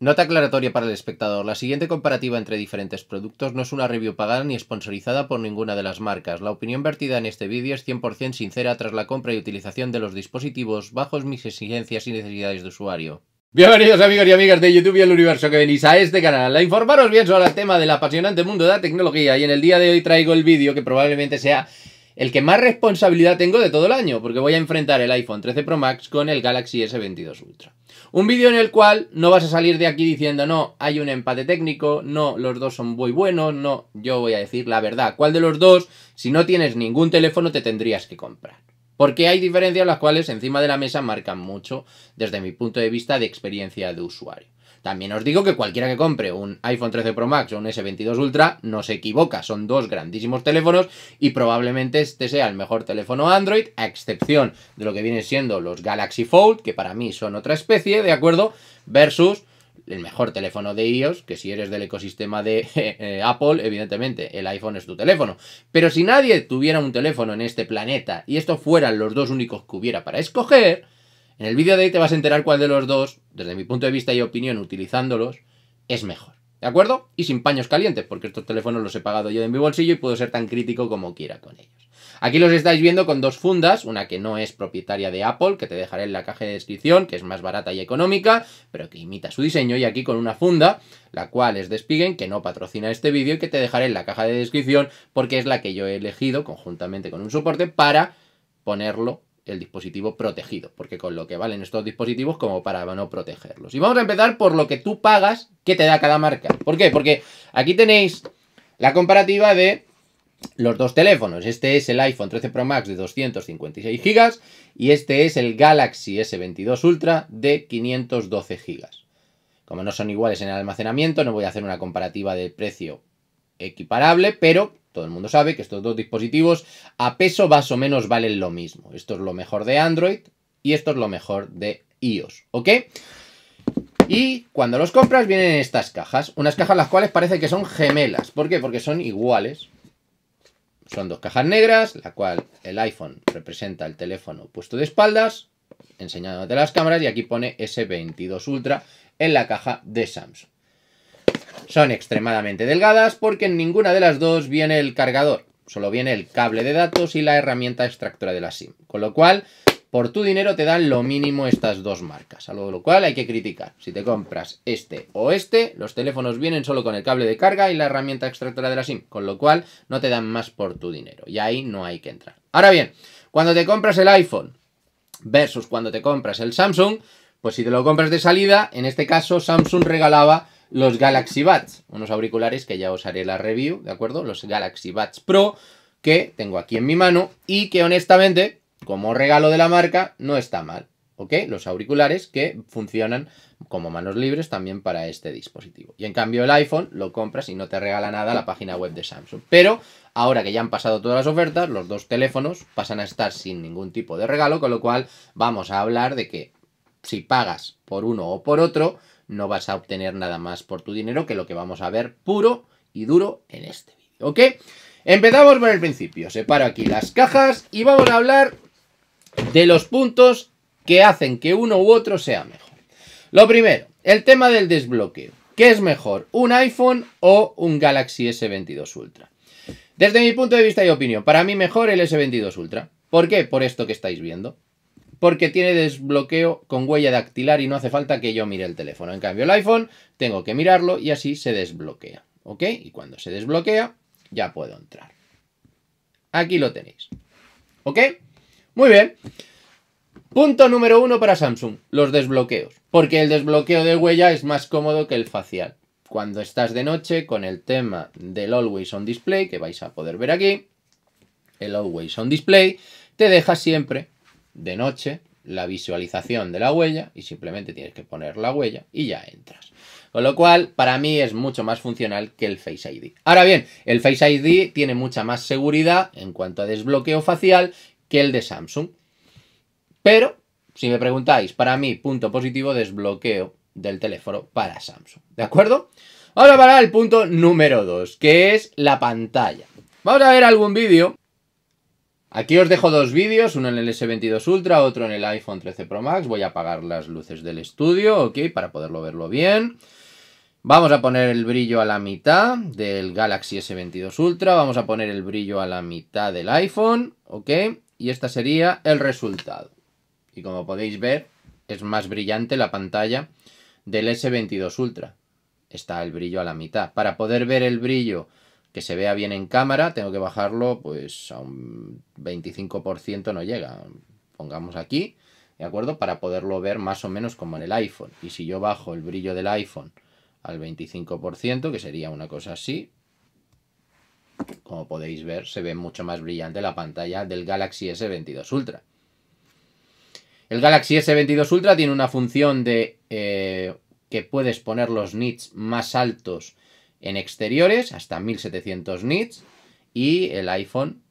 Nota aclaratoria para el espectador. La siguiente comparativa entre diferentes productos no es una review pagada ni sponsorizada por ninguna de las marcas. La opinión vertida en este vídeo es 100% sincera tras la compra y utilización de los dispositivos bajo mis exigencias y necesidades de usuario. Bienvenidos amigos y amigas de YouTube y el universo que venís a este canal a informaros bien sobre el tema del apasionante mundo de la tecnología y en el día de hoy traigo el vídeo que probablemente sea el que más responsabilidad tengo de todo el año porque voy a enfrentar el iPhone 13 Pro Max con el Galaxy S22 Ultra. Un vídeo en el cual no vas a salir de aquí diciendo, no, hay un empate técnico, no, los dos son muy buenos, no, yo voy a decir la verdad. ¿Cuál de los dos, si no tienes ningún teléfono, te tendrías que comprar? Porque hay diferencias las cuales encima de la mesa marcan mucho desde mi punto de vista de experiencia de usuario. También os digo que cualquiera que compre un iPhone 13 Pro Max o un S22 Ultra no se equivoca, son dos grandísimos teléfonos y probablemente este sea el mejor teléfono Android, a excepción de lo que vienen siendo los Galaxy Fold, que para mí son otra especie, ¿de acuerdo? Versus el mejor teléfono de iOS, que si eres del ecosistema de eh, eh, Apple, evidentemente el iPhone es tu teléfono. Pero si nadie tuviera un teléfono en este planeta y estos fueran los dos únicos que hubiera para escoger, en el vídeo de hoy te vas a enterar cuál de los dos, desde mi punto de vista y opinión, utilizándolos, es mejor. ¿De acuerdo? Y sin paños calientes, porque estos teléfonos los he pagado yo de mi bolsillo y puedo ser tan crítico como quiera con ellos. Aquí los estáis viendo con dos fundas, una que no es propietaria de Apple, que te dejaré en la caja de descripción, que es más barata y económica, pero que imita su diseño, y aquí con una funda, la cual es de Spigen, que no patrocina este vídeo y que te dejaré en la caja de descripción, porque es la que yo he elegido conjuntamente con un soporte para ponerlo el dispositivo protegido, porque con lo que valen estos dispositivos como para no protegerlos. Y vamos a empezar por lo que tú pagas que te da cada marca. ¿Por qué? Porque aquí tenéis la comparativa de los dos teléfonos. Este es el iPhone 13 Pro Max de 256 GB y este es el Galaxy S22 Ultra de 512 GB. Como no son iguales en el almacenamiento, no voy a hacer una comparativa de precio equiparable, pero todo el mundo sabe que estos dos dispositivos a peso más o menos valen lo mismo. Esto es lo mejor de Android y esto es lo mejor de iOS, ¿ok? Y cuando los compras vienen estas cajas, unas cajas las cuales parece que son gemelas. ¿Por qué? Porque son iguales. Son dos cajas negras, la cual el iPhone representa el teléfono puesto de espaldas, enseñándote las cámaras, y aquí pone S22 Ultra en la caja de Samsung son extremadamente delgadas porque en ninguna de las dos viene el cargador, solo viene el cable de datos y la herramienta extractora de la SIM. Con lo cual, por tu dinero te dan lo mínimo estas dos marcas, algo de lo cual hay que criticar. Si te compras este o este, los teléfonos vienen solo con el cable de carga y la herramienta extractora de la SIM, con lo cual no te dan más por tu dinero y ahí no hay que entrar. Ahora bien, cuando te compras el iPhone versus cuando te compras el Samsung, pues si te lo compras de salida, en este caso Samsung regalaba los Galaxy Buds, unos auriculares que ya os haré la review, ¿de acuerdo? Los Galaxy Buds Pro, que tengo aquí en mi mano y que honestamente, como regalo de la marca, no está mal, ¿ok? Los auriculares que funcionan como manos libres también para este dispositivo. Y en cambio el iPhone lo compras y no te regala nada la página web de Samsung. Pero ahora que ya han pasado todas las ofertas, los dos teléfonos pasan a estar sin ningún tipo de regalo, con lo cual vamos a hablar de que si pagas por uno o por otro, no vas a obtener nada más por tu dinero que lo que vamos a ver puro y duro en este vídeo, ¿ok? Empezamos por el principio, separo aquí las cajas y vamos a hablar de los puntos que hacen que uno u otro sea mejor. Lo primero, el tema del desbloqueo. ¿Qué es mejor, un iPhone o un Galaxy S22 Ultra? Desde mi punto de vista y opinión, para mí mejor el S22 Ultra. ¿Por qué? Por esto que estáis viendo porque tiene desbloqueo con huella dactilar y no hace falta que yo mire el teléfono. En cambio, el iPhone tengo que mirarlo y así se desbloquea. ¿Ok? Y cuando se desbloquea, ya puedo entrar. Aquí lo tenéis. ¿Ok? Muy bien. Punto número uno para Samsung, los desbloqueos. Porque el desbloqueo de huella es más cómodo que el facial. Cuando estás de noche, con el tema del Always On Display, que vais a poder ver aquí, el Always On Display, te deja siempre de noche la visualización de la huella y simplemente tienes que poner la huella y ya entras. Con lo cual, para mí es mucho más funcional que el Face ID. Ahora bien, el Face ID tiene mucha más seguridad en cuanto a desbloqueo facial que el de Samsung. Pero, si me preguntáis, para mí, punto positivo, desbloqueo del teléfono para Samsung. ¿De acuerdo? Ahora para el punto número 2, que es la pantalla. Vamos a ver algún vídeo Aquí os dejo dos vídeos, uno en el S22 Ultra, otro en el iPhone 13 Pro Max. Voy a apagar las luces del estudio, ¿ok? Para poderlo verlo bien. Vamos a poner el brillo a la mitad del Galaxy S22 Ultra. Vamos a poner el brillo a la mitad del iPhone, ¿ok? Y este sería el resultado. Y como podéis ver, es más brillante la pantalla del S22 Ultra. Está el brillo a la mitad. Para poder ver el brillo se vea bien en cámara, tengo que bajarlo pues a un 25% no llega. Pongamos aquí, ¿de acuerdo? Para poderlo ver más o menos como en el iPhone. Y si yo bajo el brillo del iPhone al 25%, que sería una cosa así, como podéis ver, se ve mucho más brillante la pantalla del Galaxy S22 Ultra. El Galaxy S22 Ultra tiene una función de eh, que puedes poner los nits más altos en exteriores, hasta 1700 nits. Y el iPhone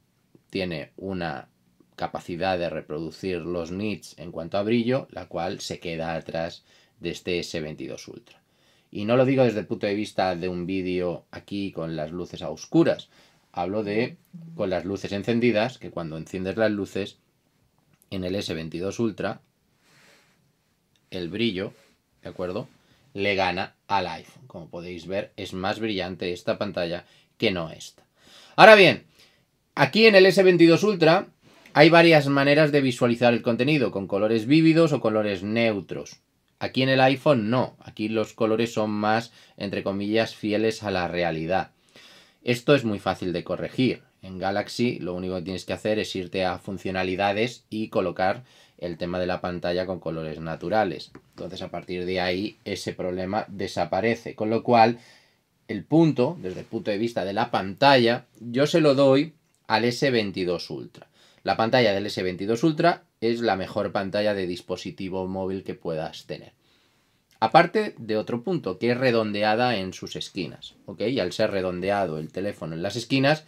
tiene una capacidad de reproducir los nits en cuanto a brillo, la cual se queda atrás de este S22 Ultra. Y no lo digo desde el punto de vista de un vídeo aquí con las luces a oscuras, hablo de con las luces encendidas, que cuando enciendes las luces en el S22 Ultra, el brillo, ¿de acuerdo? le gana al iPhone. Como podéis ver, es más brillante esta pantalla que no esta. Ahora bien, aquí en el S22 Ultra hay varias maneras de visualizar el contenido, con colores vívidos o colores neutros. Aquí en el iPhone no, aquí los colores son más, entre comillas, fieles a la realidad. Esto es muy fácil de corregir. En Galaxy lo único que tienes que hacer es irte a funcionalidades y colocar el tema de la pantalla con colores naturales. Entonces a partir de ahí ese problema desaparece. Con lo cual, el punto, desde el punto de vista de la pantalla, yo se lo doy al S22 Ultra. La pantalla del S22 Ultra es la mejor pantalla de dispositivo móvil que puedas tener. Aparte de otro punto, que es redondeada en sus esquinas. Y al ser redondeado el teléfono en las esquinas,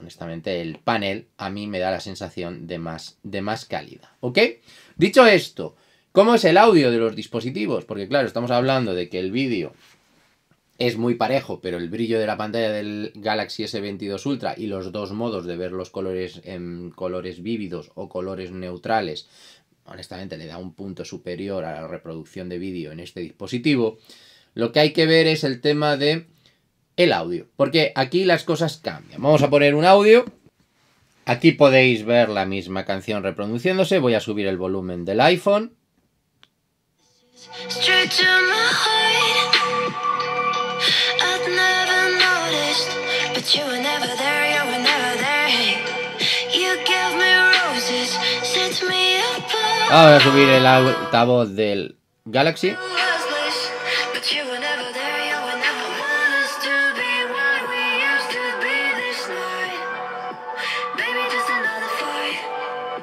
honestamente, el panel a mí me da la sensación de más, de más calidad. ¿Ok? Dicho esto, ¿cómo es el audio de los dispositivos? Porque claro, estamos hablando de que el vídeo es muy parejo, pero el brillo de la pantalla del Galaxy S22 Ultra y los dos modos de ver los colores en colores vívidos o colores neutrales, honestamente le da un punto superior a la reproducción de vídeo en este dispositivo. Lo que hay que ver es el tema de el audio, porque aquí las cosas cambian. Vamos a poner un audio. Aquí podéis ver la misma canción reproduciéndose. Voy a subir el volumen del iPhone. Ahora a subir el altavoz del Galaxy.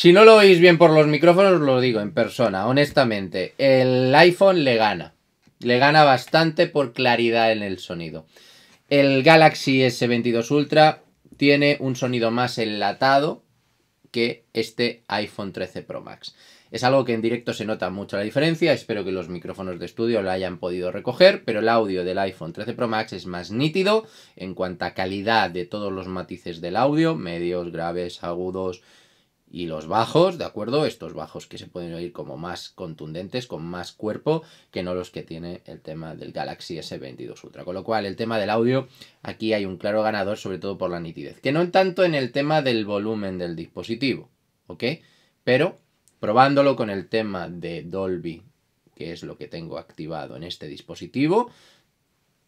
Si no lo oís bien por los micrófonos, lo digo en persona, honestamente. El iPhone le gana. Le gana bastante por claridad en el sonido. El Galaxy S22 Ultra tiene un sonido más enlatado que este iPhone 13 Pro Max. Es algo que en directo se nota mucho la diferencia, espero que los micrófonos de estudio lo hayan podido recoger, pero el audio del iPhone 13 Pro Max es más nítido en cuanto a calidad de todos los matices del audio, medios, graves, agudos, y los bajos, ¿de acuerdo? Estos bajos que se pueden oír como más contundentes, con más cuerpo, que no los que tiene el tema del Galaxy S22 Ultra. Con lo cual, el tema del audio, aquí hay un claro ganador, sobre todo por la nitidez. Que no en tanto en el tema del volumen del dispositivo, ¿ok? Pero probándolo con el tema de Dolby, que es lo que tengo activado en este dispositivo,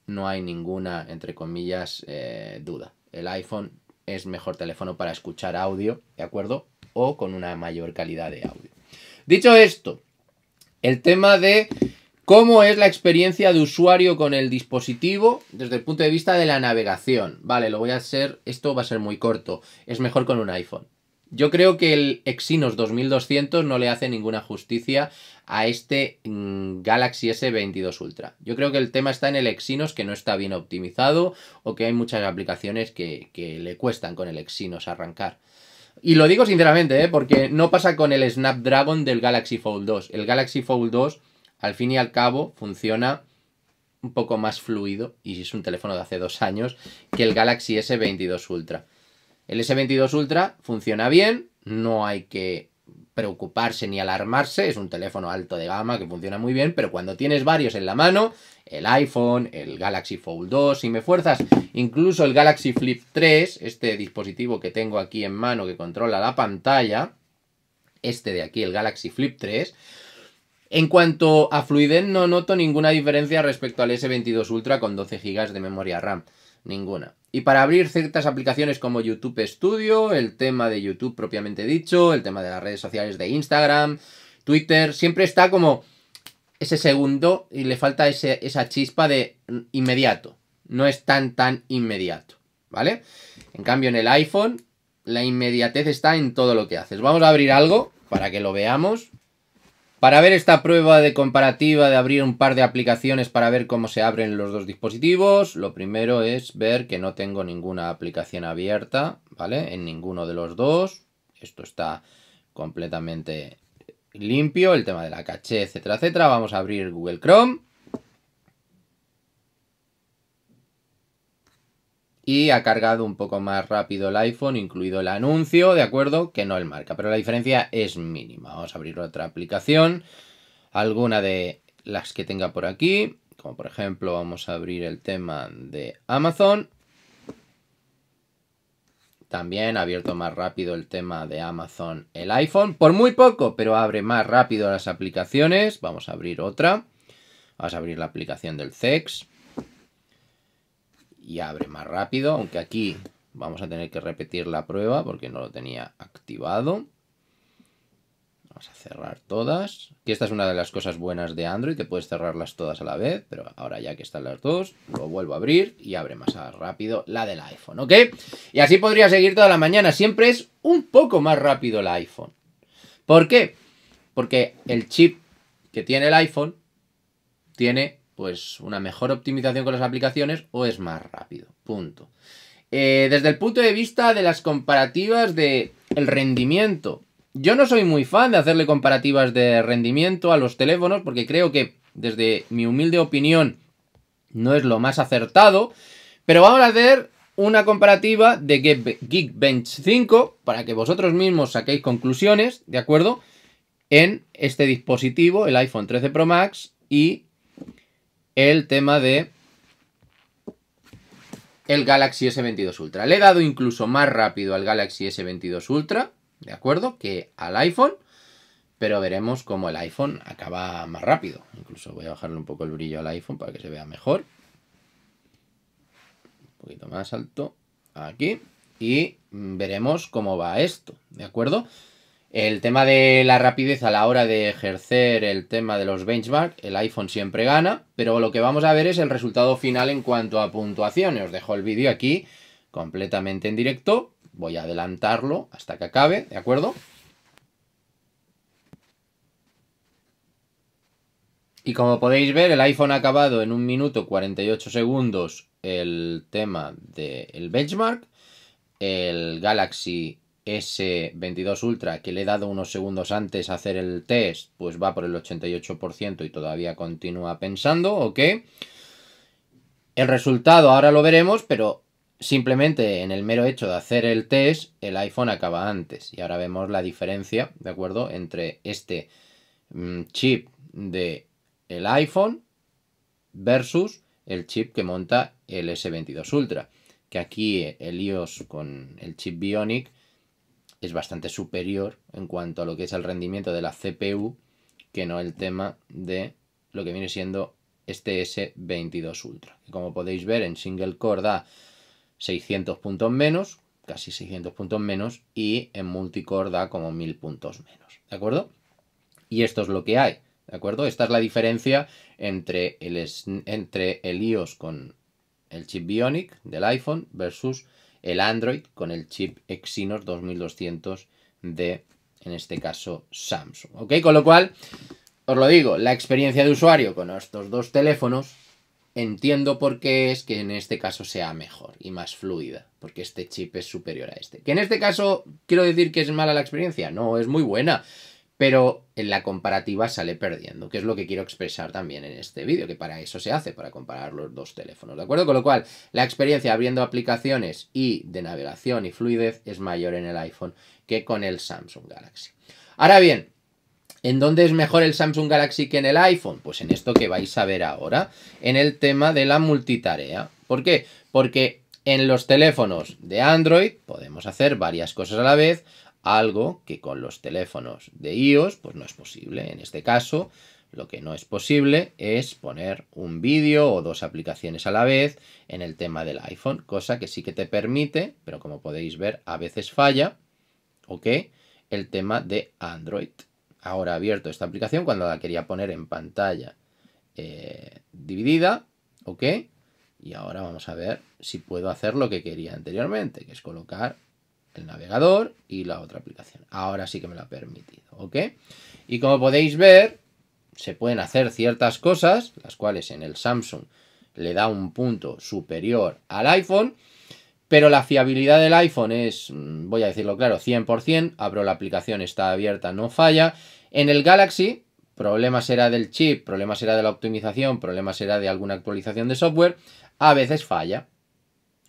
no hay ninguna, entre comillas, eh, duda. El iPhone es mejor teléfono para escuchar audio, ¿de acuerdo? o con una mayor calidad de audio. Dicho esto, el tema de cómo es la experiencia de usuario con el dispositivo desde el punto de vista de la navegación. Vale, lo voy a hacer, esto va a ser muy corto, es mejor con un iPhone. Yo creo que el Exynos 2200 no le hace ninguna justicia a este mm, Galaxy S22 Ultra. Yo creo que el tema está en el Exynos que no está bien optimizado o que hay muchas aplicaciones que, que le cuestan con el Exynos arrancar. Y lo digo sinceramente, ¿eh? porque no pasa con el Snapdragon del Galaxy Fold 2. El Galaxy Fold 2, al fin y al cabo, funciona un poco más fluido, y es un teléfono de hace dos años, que el Galaxy S22 Ultra. El S22 Ultra funciona bien, no hay que preocuparse ni alarmarse, es un teléfono alto de gama que funciona muy bien, pero cuando tienes varios en la mano, el iPhone, el Galaxy Fold 2, si me fuerzas, incluso el Galaxy Flip 3, este dispositivo que tengo aquí en mano que controla la pantalla, este de aquí, el Galaxy Flip 3, en cuanto a fluidez no noto ninguna diferencia respecto al S22 Ultra con 12 GB de memoria RAM, ninguna. Y para abrir ciertas aplicaciones como YouTube Studio, el tema de YouTube propiamente dicho, el tema de las redes sociales de Instagram, Twitter, siempre está como ese segundo y le falta esa chispa de inmediato. No es tan, tan inmediato, ¿vale? En cambio, en el iPhone, la inmediatez está en todo lo que haces. Vamos a abrir algo para que lo veamos. Para ver esta prueba de comparativa de abrir un par de aplicaciones para ver cómo se abren los dos dispositivos, lo primero es ver que no tengo ninguna aplicación abierta, ¿vale? En ninguno de los dos. Esto está completamente limpio, el tema de la caché, etcétera, etcétera. Vamos a abrir Google Chrome. y ha cargado un poco más rápido el iPhone, incluido el anuncio, ¿de acuerdo? Que no el marca, pero la diferencia es mínima. Vamos a abrir otra aplicación, alguna de las que tenga por aquí, como por ejemplo vamos a abrir el tema de Amazon. También ha abierto más rápido el tema de Amazon el iPhone, por muy poco, pero abre más rápido las aplicaciones. Vamos a abrir otra. Vamos a abrir la aplicación del CEX y abre más rápido, aunque aquí vamos a tener que repetir la prueba porque no lo tenía activado. Vamos a cerrar todas. Que esta es una de las cosas buenas de Android, que puedes cerrarlas todas a la vez, pero ahora ya que están las dos, lo vuelvo a abrir y abre más rápido la del iPhone, ¿ok? Y así podría seguir toda la mañana. Siempre es un poco más rápido el iPhone. ¿Por qué? Porque el chip que tiene el iPhone tiene pues una mejor optimización con las aplicaciones o es más rápido. Punto. Eh, desde el punto de vista de las comparativas de el rendimiento, yo no soy muy fan de hacerle comparativas de rendimiento a los teléfonos porque creo que desde mi humilde opinión no es lo más acertado, pero vamos a hacer una comparativa de Geekbench 5 para que vosotros mismos saquéis conclusiones, ¿de acuerdo? En este dispositivo, el iPhone 13 Pro Max y el tema de el Galaxy S22 Ultra. Le he dado incluso más rápido al Galaxy S22 Ultra, ¿de acuerdo? Que al iPhone, pero veremos cómo el iPhone acaba más rápido. Incluso voy a bajarle un poco el brillo al iPhone para que se vea mejor. Un poquito más alto, aquí. Y veremos cómo va esto, ¿de acuerdo? El tema de la rapidez a la hora de ejercer el tema de los benchmark, el iPhone siempre gana, pero lo que vamos a ver es el resultado final en cuanto a puntuaciones. Os dejo el vídeo aquí completamente en directo, voy a adelantarlo hasta que acabe, ¿de acuerdo? Y como podéis ver, el iPhone ha acabado en un minuto 48 segundos el tema del benchmark, el Galaxy S22 Ultra, que le he dado unos segundos antes a hacer el test, pues va por el 88% y todavía continúa pensando, ¿ok? El resultado ahora lo veremos, pero simplemente en el mero hecho de hacer el test, el iPhone acaba antes. Y ahora vemos la diferencia, ¿de acuerdo? Entre este mm, chip de el iPhone versus el chip que monta el S22 Ultra. Que aquí el iOS con el chip Bionic es bastante superior en cuanto a lo que es el rendimiento de la CPU que no el tema de lo que viene siendo este S22 Ultra. como podéis ver en single core da 600 puntos menos, casi 600 puntos menos y en multicore da como 1000 puntos menos, ¿de acuerdo? Y esto es lo que hay, ¿de acuerdo? Esta es la diferencia entre el, entre el iOS con el chip Bionic del iPhone versus el Android con el chip Exynos 2200 de, en este caso, Samsung. ¿Ok? Con lo cual, os lo digo, la experiencia de usuario con estos dos teléfonos entiendo por qué es que en este caso sea mejor y más fluida, porque este chip es superior a este. Que en este caso quiero decir que es mala la experiencia, no, es muy buena pero en la comparativa sale perdiendo, que es lo que quiero expresar también en este vídeo, que para eso se hace, para comparar los dos teléfonos, ¿de acuerdo? Con lo cual, la experiencia abriendo aplicaciones y de navegación y fluidez es mayor en el iPhone que con el Samsung Galaxy. Ahora bien, ¿En dónde es mejor el Samsung Galaxy que en el iPhone? Pues en esto que vais a ver ahora, en el tema de la multitarea. ¿Por qué? Porque en los teléfonos de Android podemos hacer varias cosas a la vez, algo que con los teléfonos de iOS pues no es posible. En este caso, lo que no es posible es poner un vídeo o dos aplicaciones a la vez en el tema del iPhone, cosa que sí que te permite, pero como podéis ver a veces falla, ¿ok? El tema de Android. Ahora abierto esta aplicación cuando la quería poner en pantalla eh, dividida, ¿ok? Y ahora vamos a ver si puedo hacer lo que quería anteriormente, que es colocar el navegador y la otra aplicación. Ahora sí que me lo ha permitido, ¿ok? Y como podéis ver, se pueden hacer ciertas cosas, las cuales en el Samsung le da un punto superior al iPhone, pero la fiabilidad del iPhone es, mm, voy a decirlo claro, 100%, abro la aplicación, está abierta, no falla. En el Galaxy, problema será del chip, problema será de la optimización, problema será de alguna actualización de software, a veces falla,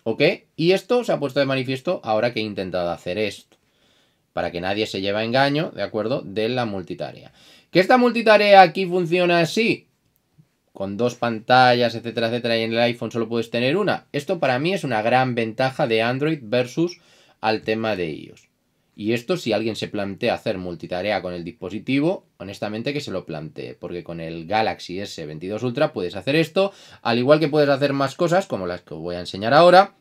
¿Ok? Y esto se ha puesto de manifiesto ahora que he intentado hacer esto. Para que nadie se lleve a engaño, ¿de acuerdo? De la multitarea. ¿Que esta multitarea aquí funciona así? Con dos pantallas, etcétera, etcétera, y en el iPhone solo puedes tener una. Esto para mí es una gran ventaja de Android versus al tema de iOS. Y esto si alguien se plantea hacer multitarea con el dispositivo, honestamente que se lo plantee, porque con el Galaxy S22 Ultra puedes hacer esto, al igual que puedes hacer más cosas como las que os voy a enseñar ahora,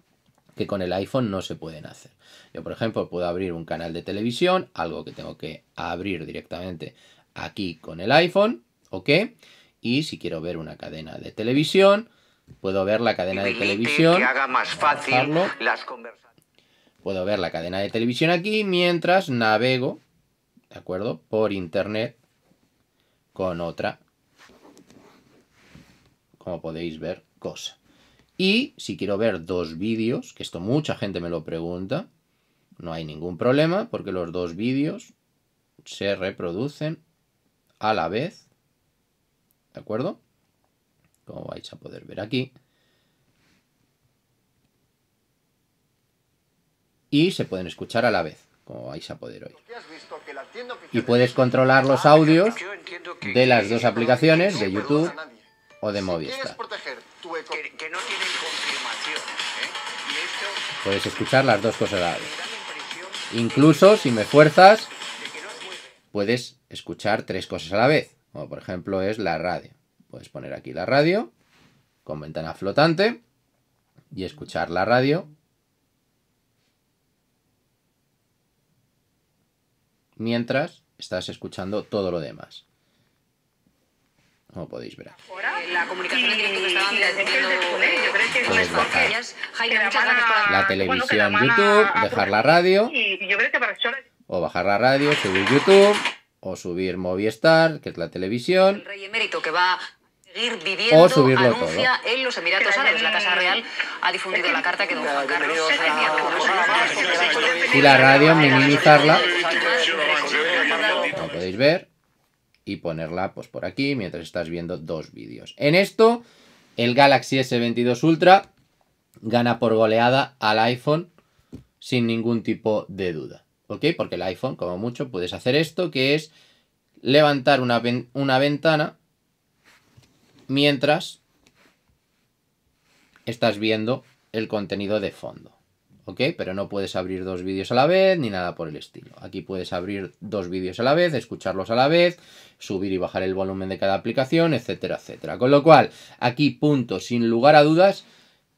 que con el iPhone no se pueden hacer. Yo, por ejemplo, puedo abrir un canal de televisión, algo que tengo que abrir directamente aquí con el iPhone, ¿ok? Y si quiero ver una cadena de televisión, puedo ver la cadena de televisión. Que haga más fácil las conversaciones. Puedo ver la cadena de televisión aquí mientras navego, ¿de acuerdo? Por internet con otra, como podéis ver, cosa. Y si quiero ver dos vídeos, que esto mucha gente me lo pregunta, no hay ningún problema porque los dos vídeos se reproducen a la vez, ¿de acuerdo? Como vais a poder ver aquí. y se pueden escuchar a la vez, como vais a poder oír. Y puedes controlar los ah, audios de las dos aplicaciones, de YouTube o de Movistar. ¿eh? Puedes escuchar las dos cosas a la vez. Incluso si me fuerzas, puedes escuchar tres cosas a la vez. Como por ejemplo es la radio. Puedes poner aquí la radio con ventana flotante y escuchar la radio mientras estás escuchando todo lo demás. Como podéis ver. La televisión, YouTube, dejar la radio. O bajar la radio, subir YouTube, o subir Movistar, que es la televisión o subirlo todo. en los Emiratos Árabes. La Casa Real ha difundido la carta que Y la radio minimizarla, como podéis ver, y ponerla pues por aquí mientras estás viendo dos vídeos. En esto, el Galaxy S22 Ultra gana por goleada al iPhone sin ningún tipo de duda. ¿Ok? Porque el iPhone, como mucho, puedes hacer esto, que es levantar una, una ventana mientras estás viendo el contenido de fondo. ¿Ok? Pero no puedes abrir dos vídeos a la vez ni nada por el estilo. Aquí puedes abrir dos vídeos a la vez, escucharlos a la vez, subir y bajar el volumen de cada aplicación, etcétera, etcétera. Con lo cual, aquí punto sin lugar a dudas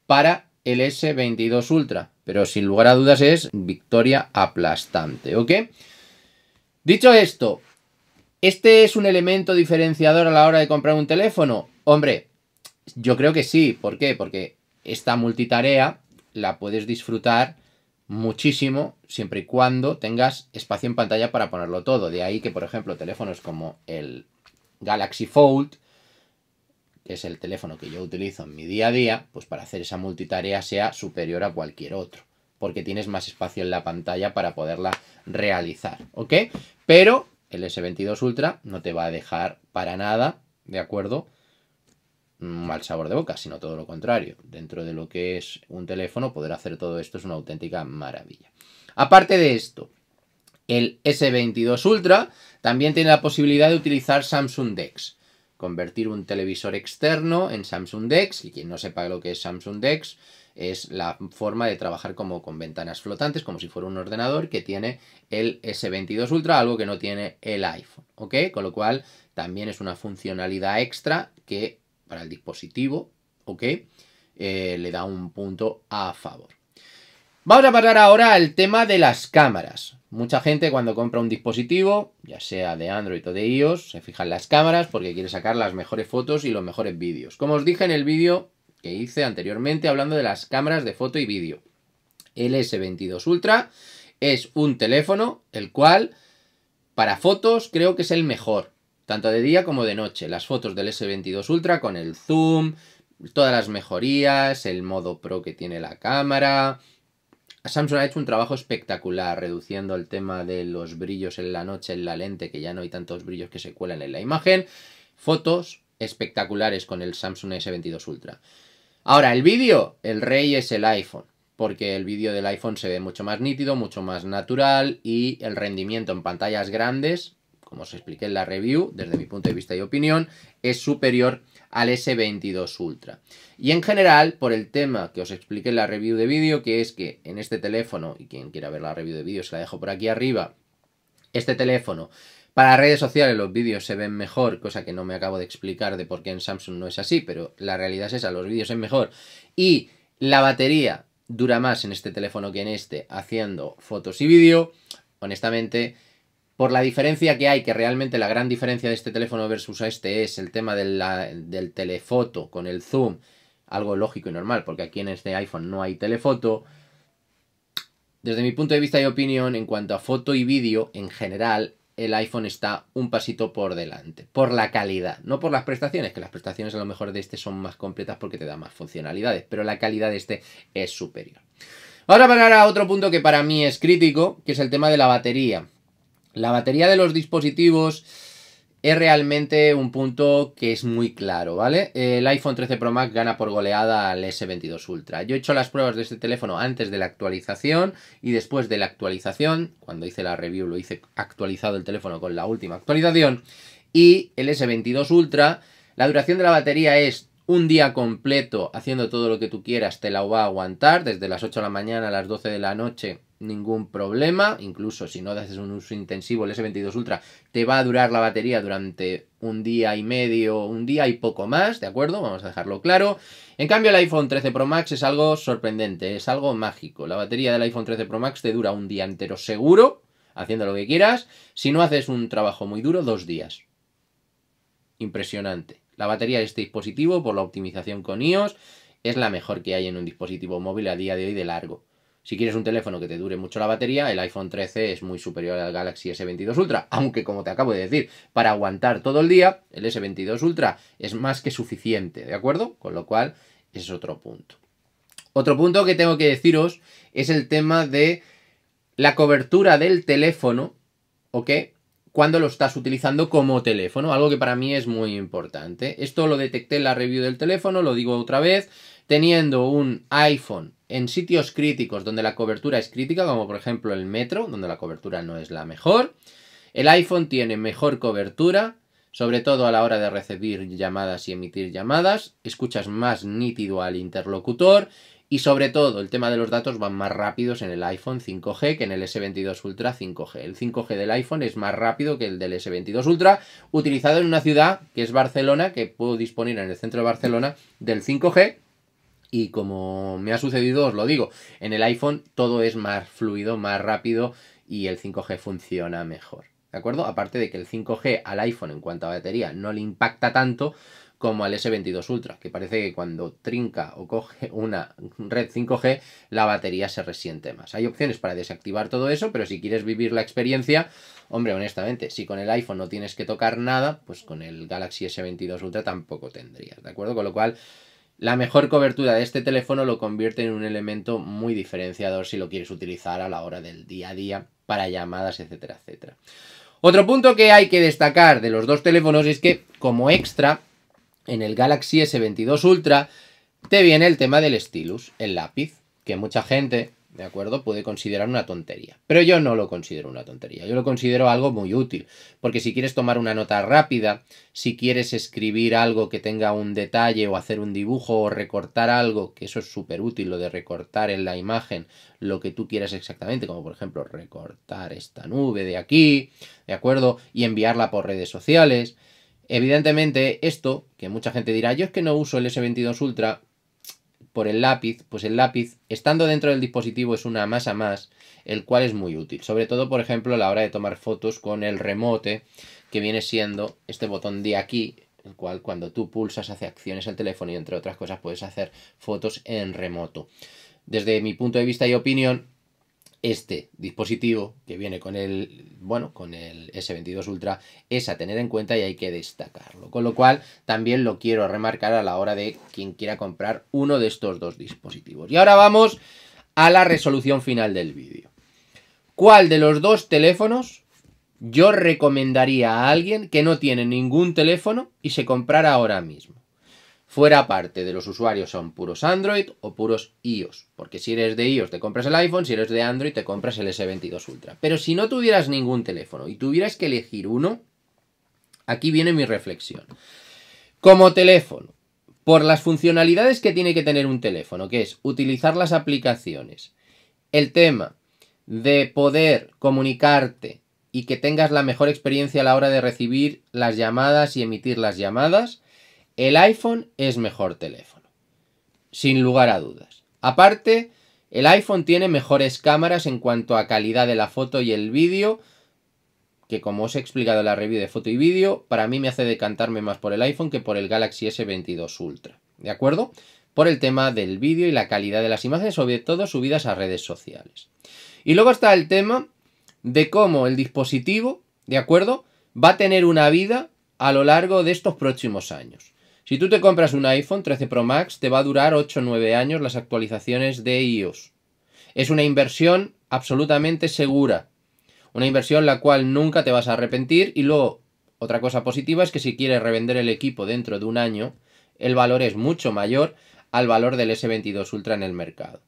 para el S22 Ultra. Pero sin lugar a dudas es victoria aplastante, ¿ok? Dicho esto, ¿este es un elemento diferenciador a la hora de comprar un teléfono? Hombre, yo creo que sí. ¿Por qué? Porque esta multitarea la puedes disfrutar muchísimo siempre y cuando tengas espacio en pantalla para ponerlo todo. De ahí que, por ejemplo, teléfonos como el Galaxy Fold, que es el teléfono que yo utilizo en mi día a día, pues para hacer esa multitarea sea superior a cualquier otro, porque tienes más espacio en la pantalla para poderla realizar, ¿ok? Pero el S22 Ultra no te va a dejar para nada, ¿de acuerdo? mal sabor de boca, sino todo lo contrario. Dentro de lo que es un teléfono, poder hacer todo esto es una auténtica maravilla. Aparte de esto, el S22 Ultra también tiene la posibilidad de utilizar Samsung DeX. Convertir un televisor externo en Samsung DeX, y quien no sepa lo que es Samsung DeX, es la forma de trabajar como con ventanas flotantes, como si fuera un ordenador que tiene el S22 Ultra, algo que no tiene el iPhone, ¿ok? Con lo cual también es una funcionalidad extra que para el dispositivo, ¿ok? Eh, le da un punto a favor. Vamos a pasar ahora al tema de las cámaras. Mucha gente cuando compra un dispositivo, ya sea de Android o de iOS, se fijan las cámaras porque quiere sacar las mejores fotos y los mejores vídeos. Como os dije en el vídeo que hice anteriormente hablando de las cámaras de foto y vídeo, el S22 Ultra es un teléfono el cual para fotos creo que es el mejor tanto de día como de noche, las fotos del S22 Ultra con el zoom, todas las mejorías, el modo pro que tiene la cámara. Samsung ha hecho un trabajo espectacular reduciendo el tema de los brillos en la noche en la lente, que ya no hay tantos brillos que se cuelan en la imagen. Fotos espectaculares con el Samsung S22 Ultra. Ahora, el vídeo, el rey es el iPhone, porque el vídeo del iPhone se ve mucho más nítido, mucho más natural y el rendimiento en pantallas grandes como os expliqué en la review, desde mi punto de vista y opinión, es superior al S22 Ultra. Y en general, por el tema que os expliqué en la review de vídeo, que es que en este teléfono, y quien quiera ver la review de vídeo se la dejo por aquí arriba, este teléfono para redes sociales los vídeos se ven mejor, cosa que no me acabo de explicar de por qué en Samsung no es así, pero la realidad es esa, los vídeos es mejor. Y la batería dura más en este teléfono que en este haciendo fotos y vídeo. Honestamente, por la diferencia que hay, que realmente la gran diferencia de este teléfono versus este es el tema del telefoto con el zoom, algo lógico y normal, porque aquí en este iPhone no hay telefoto. Desde mi punto de vista y opinión, en cuanto a foto y vídeo, en general, el iPhone está un pasito por delante, por la calidad, no por las prestaciones, que las prestaciones a lo mejor de este son más completas porque te da más funcionalidades, pero la calidad de este es superior. Ahora pasar a otro punto que para mí es crítico, que es el tema de la batería. La batería de los dispositivos es realmente un punto que es muy claro, ¿vale? El iPhone 13 Pro Max gana por goleada al S22 Ultra. Yo he hecho las pruebas de este teléfono antes de la actualización y después de la actualización, cuando hice la review lo hice actualizado el teléfono con la última actualización, y el S22 Ultra, la duración de la batería es un día completo haciendo todo lo que tú quieras, te la va a aguantar desde las 8 de la mañana a las 12 de la noche ningún problema. Incluso si no haces un uso intensivo, el S22 Ultra te va a durar la batería durante un día y medio, un día y poco más, ¿de acuerdo? Vamos a dejarlo claro. En cambio, el iPhone 13 Pro Max es algo sorprendente, es algo mágico. La batería del iPhone 13 Pro Max te dura un día entero seguro, haciendo lo que quieras. Si no haces un trabajo muy duro, dos días. Impresionante. La batería de este dispositivo, por la optimización con iOS, es la mejor que hay en un dispositivo móvil a día de hoy de largo. Si quieres un teléfono que te dure mucho la batería, el iPhone 13 es muy superior al Galaxy S22 Ultra, aunque como te acabo de decir, para aguantar todo el día, el S22 Ultra es más que suficiente, ¿de acuerdo? Con lo cual, ese es otro punto. Otro punto que tengo que deciros es el tema de la cobertura del teléfono, ¿ok? Cuando lo estás utilizando como teléfono, algo que para mí es muy importante. Esto lo detecté en la review del teléfono, lo digo otra vez, teniendo un iPhone en sitios críticos donde la cobertura es crítica, como por ejemplo el metro, donde la cobertura no es la mejor. El iPhone tiene mejor cobertura, sobre todo a la hora de recibir llamadas y emitir llamadas, escuchas más nítido al interlocutor y sobre todo el tema de los datos van más rápidos en el iPhone 5G que en el S22 Ultra 5G. El 5G del iPhone es más rápido que el del S22 Ultra, utilizado en una ciudad que es Barcelona, que puedo disponer en el centro de Barcelona del 5G y como me ha sucedido, os lo digo, en el iPhone todo es más fluido, más rápido y el 5G funciona mejor. ¿De acuerdo? Aparte de que el 5G al iPhone en cuanto a batería no le impacta tanto como al S22 Ultra, que parece que cuando trinca o coge una red 5G, la batería se resiente más. Hay opciones para desactivar todo eso, pero si quieres vivir la experiencia, hombre, honestamente, si con el iPhone no tienes que tocar nada, pues con el Galaxy S22 Ultra tampoco tendrías, ¿de acuerdo? Con lo cual, la mejor cobertura de este teléfono lo convierte en un elemento muy diferenciador si lo quieres utilizar a la hora del día a día para llamadas, etcétera, etcétera. Otro punto que hay que destacar de los dos teléfonos es que como extra en el Galaxy S22 Ultra te viene el tema del stylus, el lápiz, que mucha gente ¿de acuerdo? Puede considerar una tontería. Pero yo no lo considero una tontería, yo lo considero algo muy útil, porque si quieres tomar una nota rápida, si quieres escribir algo que tenga un detalle o hacer un dibujo o recortar algo, que eso es súper útil, lo de recortar en la imagen lo que tú quieras exactamente, como por ejemplo recortar esta nube de aquí, ¿de acuerdo? Y enviarla por redes sociales. Evidentemente, esto, que mucha gente dirá, yo es que no uso el S22 Ultra, por el lápiz, pues el lápiz, estando dentro del dispositivo, es una masa más, el cual es muy útil. Sobre todo, por ejemplo, a la hora de tomar fotos con el remote, que viene siendo este botón de aquí, el cual cuando tú pulsas hace acciones al teléfono y entre otras cosas puedes hacer fotos en remoto. Desde mi punto de vista y opinión, este dispositivo que viene con el, bueno, con el S22 Ultra es a tener en cuenta y hay que destacarlo. Con lo cual también lo quiero remarcar a la hora de quien quiera comprar uno de estos dos dispositivos. Y ahora vamos a la resolución final del vídeo. ¿Cuál de los dos teléfonos yo recomendaría a alguien que no tiene ningún teléfono y se comprara ahora mismo? fuera parte de los usuarios son puros Android o puros iOS, porque si eres de iOS te compras el iPhone, si eres de Android te compras el S22 Ultra. Pero si no tuvieras ningún teléfono y tuvieras que elegir uno, aquí viene mi reflexión. Como teléfono, por las funcionalidades que tiene que tener un teléfono, que es utilizar las aplicaciones, el tema de poder comunicarte y que tengas la mejor experiencia a la hora de recibir las llamadas y emitir las llamadas, el iPhone es mejor teléfono. Sin lugar a dudas. Aparte, el iPhone tiene mejores cámaras en cuanto a calidad de la foto y el vídeo, que como os he explicado en la review de foto y vídeo, para mí me hace decantarme más por el iPhone que por el Galaxy S22 Ultra. ¿De acuerdo? Por el tema del vídeo y la calidad de las imágenes, sobre todo subidas a redes sociales. Y luego está el tema de cómo el dispositivo, ¿de acuerdo? Va a tener una vida a lo largo de estos próximos años. Si tú te compras un iPhone 13 Pro Max, te va a durar 8 o 9 años las actualizaciones de iOS. Es una inversión absolutamente segura. Una inversión la cual nunca te vas a arrepentir y luego otra cosa positiva es que si quieres revender el equipo dentro de un año, el valor es mucho mayor al valor del S22 Ultra en el mercado.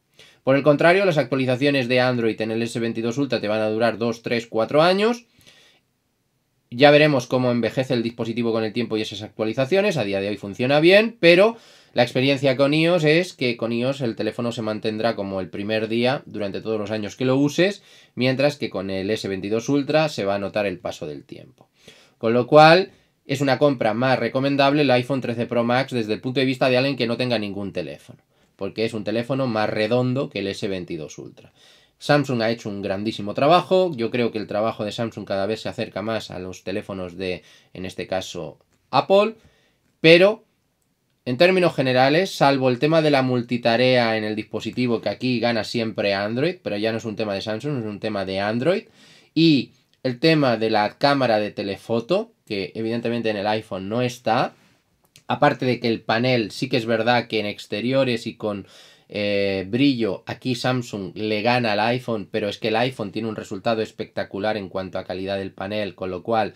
Por el contrario, las actualizaciones de Android en el S22 Ultra te van a durar 2, 3, 4 años ya veremos cómo envejece el dispositivo con el tiempo y esas actualizaciones. A día de hoy funciona bien, pero la experiencia con iOS es que con iOS el teléfono se mantendrá como el primer día durante todos los años que lo uses, mientras que con el S22 Ultra se va a notar el paso del tiempo. Con lo cual, es una compra más recomendable el iPhone 13 Pro Max desde el punto de vista de alguien que no tenga ningún teléfono, porque es un teléfono más redondo que el S22 Ultra. Samsung ha hecho un grandísimo trabajo, yo creo que el trabajo de Samsung cada vez se acerca más a los teléfonos de, en este caso, Apple, pero en términos generales, salvo el tema de la multitarea en el dispositivo, que aquí gana siempre Android, pero ya no es un tema de Samsung, es un tema de Android, y el tema de la cámara de telefoto, que evidentemente en el iPhone no está, aparte de que el panel sí que es verdad que en exteriores y con eh, brillo, aquí Samsung le gana al iPhone, pero es que el iPhone tiene un resultado espectacular en cuanto a calidad del panel, con lo cual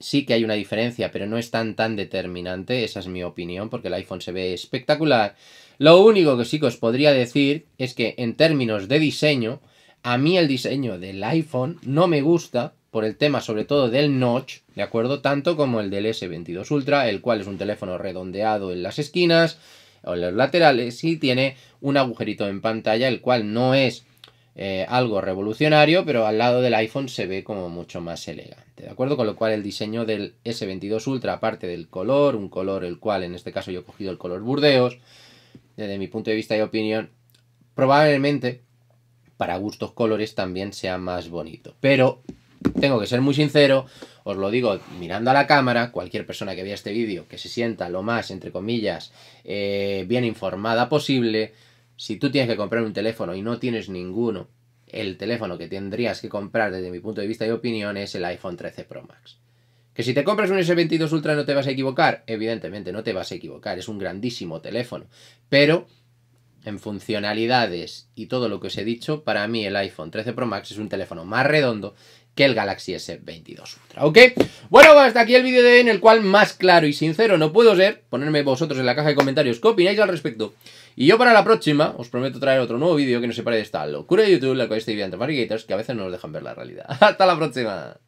sí que hay una diferencia, pero no es tan tan determinante, esa es mi opinión, porque el iPhone se ve espectacular. Lo único que sí que os podría decir es que en términos de diseño, a mí el diseño del iPhone no me gusta por el tema sobre todo del notch, ¿de acuerdo? Tanto como el del S22 Ultra, el cual es un teléfono redondeado en las esquinas, o los laterales y tiene un agujerito en pantalla, el cual no es eh, algo revolucionario, pero al lado del iPhone se ve como mucho más elegante, ¿de acuerdo? Con lo cual el diseño del S22 Ultra, aparte del color, un color el cual en este caso yo he cogido el color burdeos, desde mi punto de vista y opinión, probablemente para gustos colores también sea más bonito, pero tengo que ser muy sincero, os lo digo mirando a la cámara, cualquier persona que vea este vídeo, que se sienta lo más, entre comillas, eh, bien informada posible, si tú tienes que comprar un teléfono y no tienes ninguno, el teléfono que tendrías que comprar desde mi punto de vista y opinión es el iPhone 13 Pro Max. Que si te compras un S22 Ultra no te vas a equivocar, evidentemente no te vas a equivocar, es un grandísimo teléfono, pero en funcionalidades y todo lo que os he dicho, para mí el iPhone 13 Pro Max es un teléfono más redondo que el Galaxy S22 Ultra, ¿ok? Bueno, hasta aquí el vídeo de hoy en el cual más claro y sincero no puedo ser, ponerme vosotros en la caja de comentarios qué opináis al respecto. Y yo para la próxima os prometo traer otro nuevo vídeo que no separe de esta locura de YouTube, la cual estoy viendo entre que a veces no nos dejan ver la realidad. ¡Hasta la próxima!